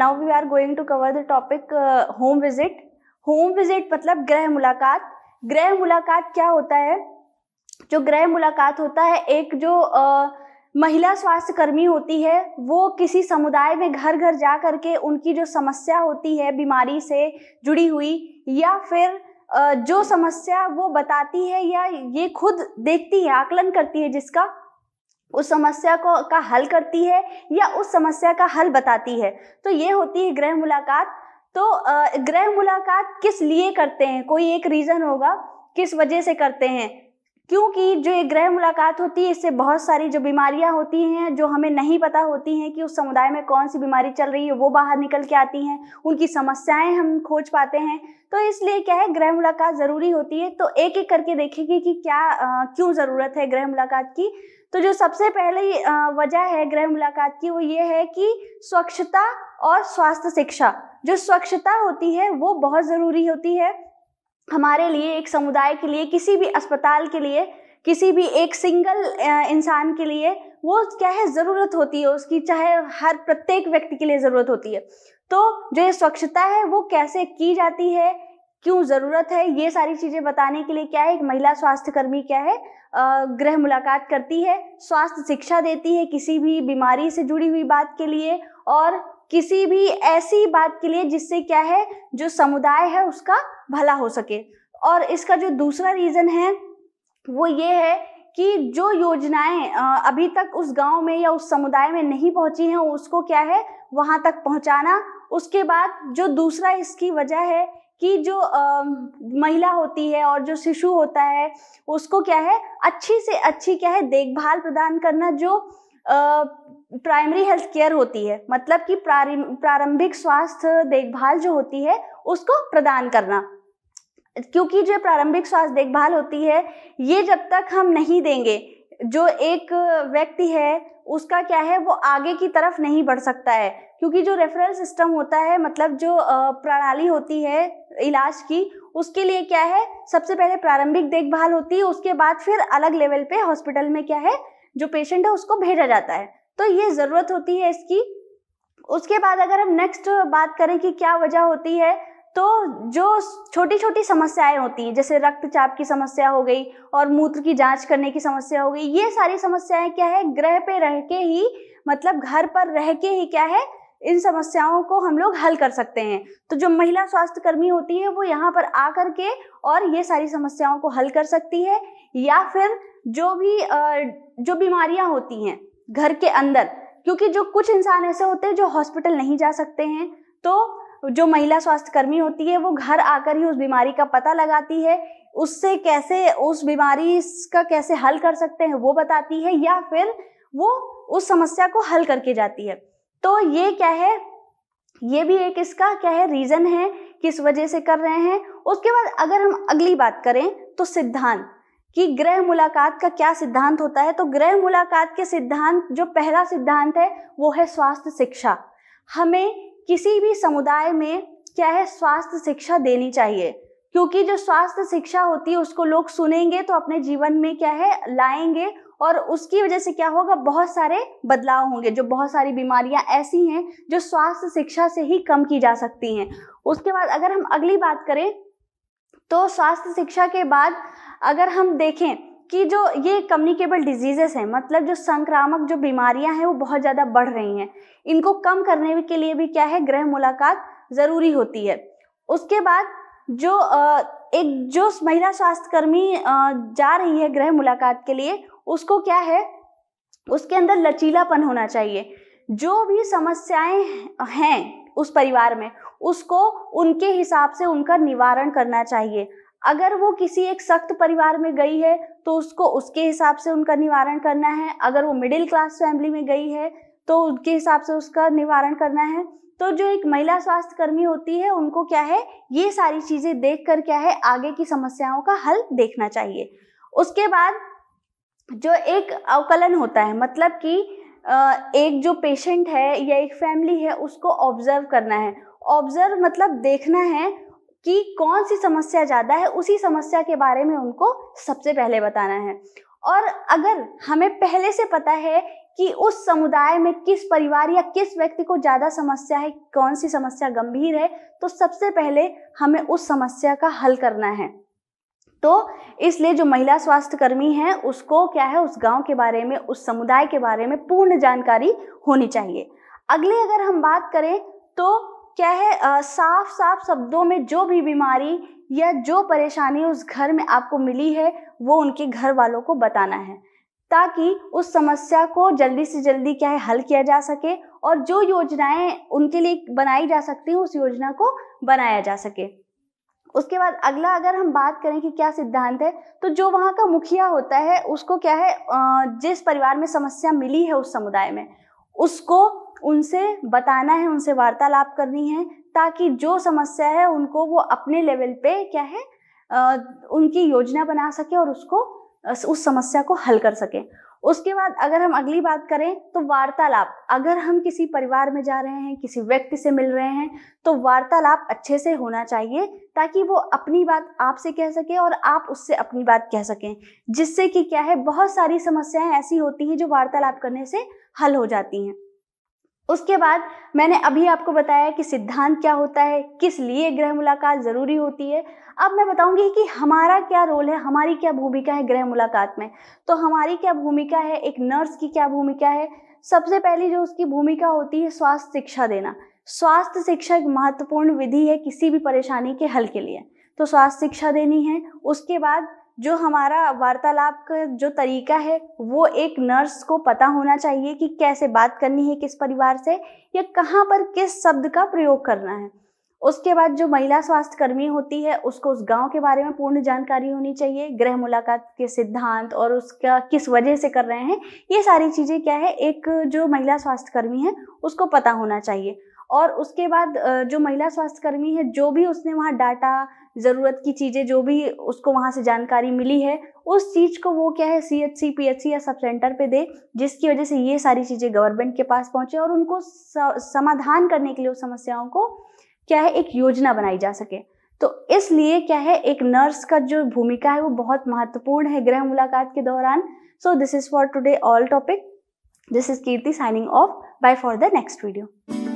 now we are going to cover the topic home visit home visit मतलब गृह मुलाकात गृह मुलाकात क्या होता है जो गृह मुलाकात होता है एक जो uh, महिला स्वास्थ्य कर्मी होती है वो किसी समुदाय में घर घर जा करके उनकी जो समस्या होती है बीमारी से जुड़ी हुई या फिर जो समस्या वो बताती है या ये खुद देखती है आकलन करती है जिसका उस समस्या को का हल करती है या उस समस्या का हल बताती है तो ये होती है ग्रह मुलाकात तो ग्रह मुलाकात किस लिए करते हैं कोई एक रीजन होगा किस वजह से करते हैं क्योंकि जो ये ग्रह मुलाकात होती है इससे बहुत सारी जो बीमारियां होती हैं जो हमें नहीं पता होती हैं कि उस समुदाय में कौन सी बीमारी चल रही है वो बाहर निकल के आती हैं उनकी समस्याएं हम खोज पाते हैं तो इसलिए क्या है ग्रह मुलाकात ज़रूरी होती है तो एक एक करके देखेंगे कि क्या क्यों ज़रूरत है ग्रह मुलाकात की तो जो सबसे पहले वजह है गृह मुलाकात की वो ये है कि स्वच्छता और स्वास्थ्य शिक्षा जो स्वच्छता होती है वो बहुत ज़रूरी होती है हमारे लिए एक समुदाय के लिए किसी भी अस्पताल के लिए किसी भी एक सिंगल इंसान के लिए वो क्या है ज़रूरत होती है उसकी चाहे हर प्रत्येक व्यक्ति के लिए ज़रूरत होती है तो जो ये स्वच्छता है वो कैसे की जाती है क्यों ज़रूरत है ये सारी चीज़ें बताने के लिए क्या है एक महिला स्वास्थ्यकर्मी क्या है गृह मुलाकात करती है स्वास्थ्य शिक्षा देती है किसी भी बीमारी से जुड़ी हुई बात के लिए और किसी भी ऐसी बात के लिए जिससे क्या है जो समुदाय है उसका भला हो सके और इसका जो दूसरा रीज़न है वो ये है कि जो योजनाएं अभी तक उस गांव में या उस समुदाय में नहीं पहुंची हैं उसको क्या है वहां तक पहुंचाना उसके बाद जो दूसरा इसकी वजह है कि जो आ, महिला होती है और जो शिशु होता है उसको क्या है अच्छी से अच्छी क्या है देखभाल प्रदान करना जो आ, प्राइमरी हेल्थ केयर होती है मतलब कि प्रारंभिक स्वास्थ्य देखभाल जो होती है उसको प्रदान करना क्योंकि जो प्रारंभिक स्वास्थ्य देखभाल होती है ये जब तक हम नहीं देंगे जो एक व्यक्ति है उसका क्या है वो आगे की तरफ नहीं बढ़ सकता है क्योंकि जो रेफरल सिस्टम होता है मतलब जो प्रणाली होती है इलाज की उसके लिए क्या है सबसे पहले प्रारंभिक देखभाल होती है उसके बाद फिर अलग लेवल पे हॉस्पिटल में क्या है जो पेशेंट है उसको भेजा जाता है तो ये ज़रूरत होती है इसकी उसके बाद अगर हम नेक्स्ट बात करें कि क्या वजह होती है तो जो छोटी छोटी समस्याएं होती हैं जैसे रक्तचाप की समस्या हो गई और मूत्र की जांच करने की समस्या हो गई ये सारी समस्याएं क्या है ग्रह पे रह के ही मतलब घर पर रह के ही क्या है इन समस्याओं को हम लोग हल कर सकते हैं तो जो महिला स्वास्थ्यकर्मी होती है वो यहाँ पर आ कर के और ये सारी समस्याओं को हल कर सकती है या फिर जो भी जो बीमारियाँ होती हैं घर के अंदर क्योंकि जो कुछ इंसान ऐसे होते हैं जो हॉस्पिटल नहीं जा सकते हैं तो जो महिला स्वास्थ्यकर्मी होती है वो घर आकर ही उस बीमारी का पता लगाती है उससे कैसे उस बीमारी का कैसे हल कर सकते हैं वो बताती है या फिर वो उस समस्या को हल करके जाती है तो ये क्या है ये भी एक इसका क्या है रीज़न है किस वजह से कर रहे हैं उसके बाद अगर हम अगली बात करें तो सिद्धांत कि ग्रह मुलाकात का क्या सिद्धांत होता है तो ग्रह मुलाकात के सिद्धांत जो पहला सिद्धांत है वो है स्वास्थ्य शिक्षा हमें किसी भी समुदाय में क्या है स्वास्थ्य शिक्षा देनी चाहिए क्योंकि जो स्वास्थ्य शिक्षा होती है उसको लोग सुनेंगे तो अपने जीवन में क्या है लाएंगे और उसकी वजह से क्या होगा बहुत सारे बदलाव होंगे जो बहुत सारी बीमारियां ऐसी हैं जो स्वास्थ्य शिक्षा से ही कम की जा सकती हैं उसके बाद अगर हम अगली बात करें तो स्वास्थ्य शिक्षा के बाद अगर हम देखें कि जो ये कम्युनिकेबल डिजीज़ेस हैं मतलब जो संक्रामक जो बीमारियां हैं वो बहुत ज़्यादा बढ़ रही हैं इनको कम करने के लिए भी क्या है ग्रह मुलाकात ज़रूरी होती है उसके बाद जो एक जो महिला स्वास्थ्यकर्मी जा रही है गृह मुलाकात के लिए उसको क्या है उसके अंदर लचीलापन होना चाहिए जो भी समस्याएं हैं उस परिवार में उसको उनके हिसाब से उनका निवारण करना चाहिए अगर वो किसी एक सख्त परिवार में गई है तो उसको उसके हिसाब से उनका निवारण करना है अगर वो मिडिल क्लास फैमिली में गई है तो उनके हिसाब से उसका निवारण करना है तो जो एक महिला स्वास्थ्य कर्मी होती है उनको क्या है ये सारी चीजें देख कर क्या है आगे की समस्याओं का हल देखना चाहिए उसके बाद जो एक अवकलन होता है मतलब कि एक जो पेशेंट है या एक फैमिली है उसको ऑब्जर्व करना है ऑब्जर्व मतलब देखना है कि कौन सी समस्या ज़्यादा है उसी समस्या के बारे में उनको सबसे पहले बताना है और अगर हमें पहले से पता है कि उस समुदाय में किस परिवार या किस व्यक्ति को ज़्यादा समस्या है कौन सी समस्या गंभीर है तो सबसे पहले हमें उस समस्या का हल करना है तो इसलिए जो महिला स्वास्थ्यकर्मी है उसको क्या है उस गांव के बारे में उस समुदाय के बारे में पूर्ण जानकारी होनी चाहिए अगले अगर हम बात करें तो क्या है आ, साफ साफ शब्दों में जो भी बीमारी या जो परेशानी उस घर में आपको मिली है वो उनके घर वालों को बताना है ताकि उस समस्या को जल्दी से जल्दी क्या है हल किया जा सके और जो योजनाएं उनके लिए बनाई जा सकती हैं उस योजना को बनाया जा सके उसके बाद अगला अगर हम बात करें कि क्या सिद्धांत है तो जो वहाँ का मुखिया होता है उसको क्या है जिस परिवार में समस्या मिली है उस समुदाय में उसको उनसे बताना है उनसे वार्तालाप करनी है ताकि जो समस्या है उनको वो अपने लेवल पे क्या है आ, उनकी योजना बना सके और उसको उस समस्या को हल कर सके उसके बाद अगर हम अगली बात करें तो वार्तालाप अगर हम किसी परिवार में जा रहे हैं किसी व्यक्ति से मिल रहे हैं तो वार्तालाप अच्छे से होना चाहिए ताकि वो अपनी बात आपसे कह सके और आप उससे अपनी बात कह सकें जिससे कि क्या है बहुत सारी समस्याएं ऐसी होती हैं जो वार्तालाप करने से हल हो जाती हैं उसके बाद मैंने अभी आपको बताया कि सिद्धांत क्या होता है किस लिए ग्रह मुलाकात ज़रूरी होती है अब मैं बताऊंगी कि हमारा क्या रोल है हमारी क्या भूमिका है ग्रह मुलाकात में तो हमारी क्या भूमिका है एक नर्स की क्या भूमिका है सबसे पहली जो उसकी भूमिका होती है स्वास्थ्य शिक्षा देना स्वास्थ्य शिक्षा एक महत्वपूर्ण विधि है किसी भी परेशानी के हल के लिए तो स्वास्थ्य शिक्षा देनी है उसके बाद जो हमारा वार्तालाप का जो तरीका है वो एक नर्स को पता होना चाहिए कि कैसे बात करनी है किस परिवार से या कहाँ पर किस शब्द का प्रयोग करना है उसके बाद जो महिला स्वास्थ्य कर्मी होती है उसको उस गांव के बारे में पूर्ण जानकारी होनी चाहिए गृह मुलाकात के सिद्धांत और उसका किस वजह से कर रहे हैं ये सारी चीज़ें क्या है एक जो महिला स्वास्थ्य कर्मी है उसको पता होना चाहिए और उसके बाद जो महिला स्वास्थ्यकर्मी है जो भी उसने वहाँ डाटा ज़रूरत की चीज़ें जो भी उसको वहाँ से जानकारी मिली है उस चीज़ को वो क्या है C H C P H C या सब सेंटर पे दे जिसकी वजह से ये सारी चीज़ें गवर्नमेंट के पास पहुँचे और उनको समाधान करने के लिए उस समस्याओं को क्या है एक योजना बनाई जा सके तो इसलिए क्या है एक नर्स का जो भूमिका है वो बहुत महत्वपूर्ण है गृह मुलाकात के दौरान so this is for today all topic this is Kirti signing off bye for the next video